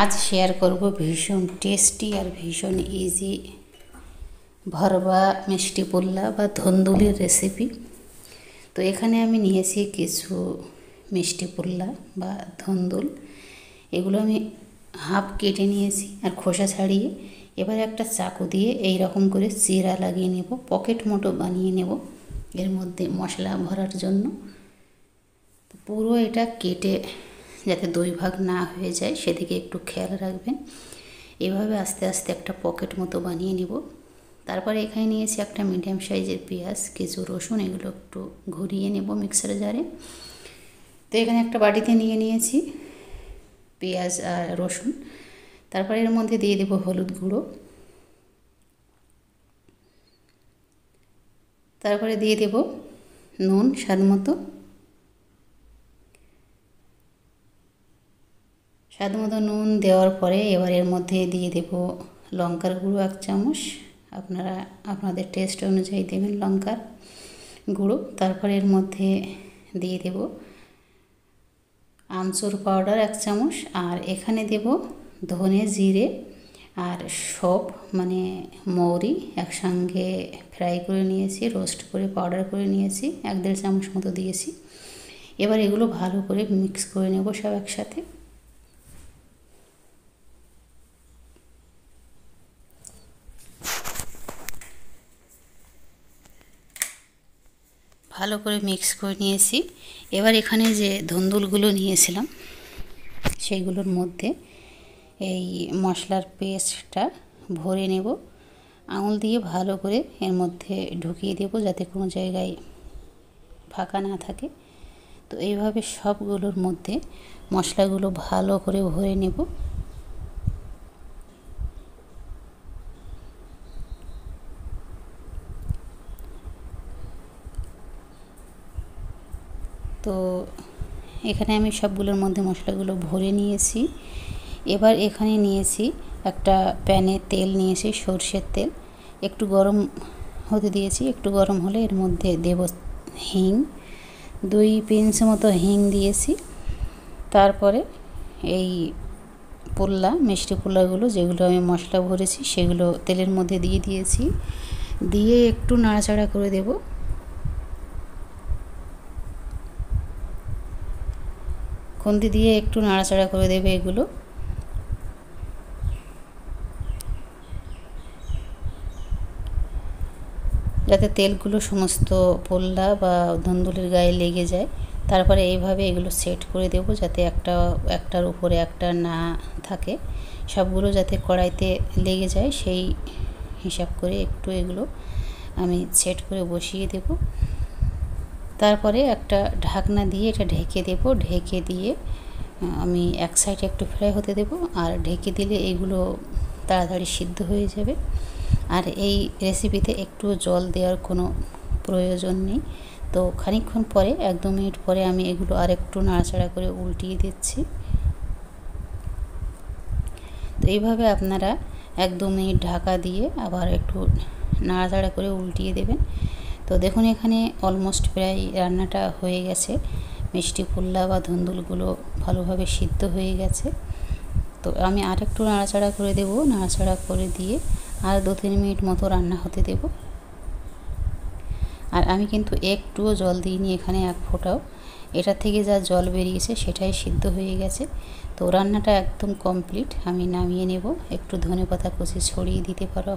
আজ শেয়ার করব ভীষণ টেস্টি আর ভীষণ ইজি ভরবা মিষ্টি পোল্লা বা ধন্দুলির রেসিপি তো এখানে আমি নিয়েছি কিছু মিষ্টি পোল্লা বা ধন্দুল এগুলো আমি হাফ কেটে নিয়েছি আর খোসা ছাড়িয়ে এবার একটা চাকু দিয়ে এই রকম করে চিরা লাগিয়ে নেব পকেট মোটো বানিয়ে নেব এর মধ্যে মশলা ভরার জন্য পুরো এটা কেটে যাতে দুই ভাগ না হয়ে যায় সেদিকে একটু খেয়াল রাখবেন এভাবে আস্তে আস্তে একটা পকেট মতো বানিয়ে নিব তারপরে এখানে নিয়েছি একটা মিডিয়াম সাইজের পেঁয়াজ কিছু রসুন এগুলো একটু ঘুরিয়ে নেব মিক্সার জারে তো এখানে একটা বাটিতে নিয়ে নিয়েছি পেঁয়াজ আর রসুন তারপরে এর মধ্যে দিয়ে দেব হলুদ গুঁড়ো তারপরে দিয়ে দেব নুন স্বাদ মতো স্বাদ মতো নুন দেওয়ার পরে এবার এর মধ্যে দিয়ে দেব লঙ্কার গুঁড়ো এক চামচ আপনারা আপনাদের টেস্ট অনুযায়ী দেবেন লঙ্কার গুঁড়ো তারপরে এর মধ্যে দিয়ে দেব আমচুর পাউডার এক চামচ আর এখানে দেব ধনে জিরে আর সব মানে মৌরি একসঙ্গে ফ্রাই করে নিয়েছি রোস্ট করে পাউডার করে নিয়েছি এক দেড় চামচ মতো দিয়েছি এবার এগুলো ভালো করে মিক্স করে নেব সব একসাথে ভালো করে মিক্স করে নিয়েছি এবার এখানে যে ধুন্দুলগুলো নিয়েছিলাম সেইগুলোর মধ্যে এই মশলার পেস্টটা ভরে নেব আঙুল দিয়ে ভালো করে এর মধ্যে ঢুকিয়ে দেব যাতে কোনো জায়গায় ফাঁকা না থাকে তো এইভাবে সবগুলোর মধ্যে মশলাগুলো ভালো করে ভরে নেব তো এখানে আমি সবগুলোর মধ্যে মশলাগুলো ভরে নিয়েছি এবার এখানে নিয়েছি একটা প্যানে তেল নিয়েছি সর্ষের তেল একটু গরম হতে দিয়েছি একটু গরম হলে এর মধ্যে দেব হিং দুই পিঞ্চ মতো হিং দিয়েছি তারপরে এই পোল্লা মিষ্টি পোল্লাগুলো যেগুলো আমি মশলা ভরেছি সেগুলো তেলের মধ্যে দিয়ে দিয়েছি দিয়ে একটু নাড়াচাড়া করে দেবো খুন্তি দিয়ে একটু নাড়াচাড়া করে দেবে এগুলো যাতে তেলগুলো সমস্ত পোল্লা বা ধন্দুলির গায়ে লেগে যায় তারপরে এইভাবে এগুলো সেট করে দেব যাতে একটা একটার উপরে একটা না থাকে সবগুলো যাতে কড়াইতে লেগে যায় সেই হিসাব করে একটু এগুলো আমি সেট করে বসিয়ে দেবো তারপরে একটা ঢাকনা দিয়ে এটা ঢেকে দেব ঢেকে দিয়ে আমি এক সাইডে একটু ফ্রাই হতে দেব আর ঢেকে দিলে এইগুলো তাড়াতাড়ি সিদ্ধ হয়ে যাবে আর এই রেসিপিতে একটু জল দেওয়ার কোনো প্রয়োজন নেই তো খানিকক্ষণ পরে এক দু মিনিট পরে আমি এগুলো আর একটু নাড়াচাড়া করে উল্টিয়ে দিচ্ছি তো এইভাবে আপনারা এক দু মিনিট ঢাকা দিয়ে আবার একটু নাড়াচাড়া করে উল্টিয়ে দেবেন তো দেখুন এখানে অলমোস্ট প্রায় রান্নাটা হয়ে গেছে মিষ্টি পোল্লা বা ধুন্দুলগুলো ভালোভাবে সিদ্ধ হয়ে গেছে তো আমি আর একটু নাড়াচাড়া করে দেব নাড়াচাড়া করে দিয়ে আর দু তিন মিনিট মতো রান্না হতে দেব আর আমি কিন্তু একটুও জল দিইনি এখানে এক ফোঁটাও এটা থেকে যা জল বেরিয়েছে সেটাই সিদ্ধ হয়ে গেছে তো রান্নাটা একদম কমপ্লিট আমি নামিয়ে নেব একটু ধনে পাতা কষে ছড়িয়ে দিতে পারো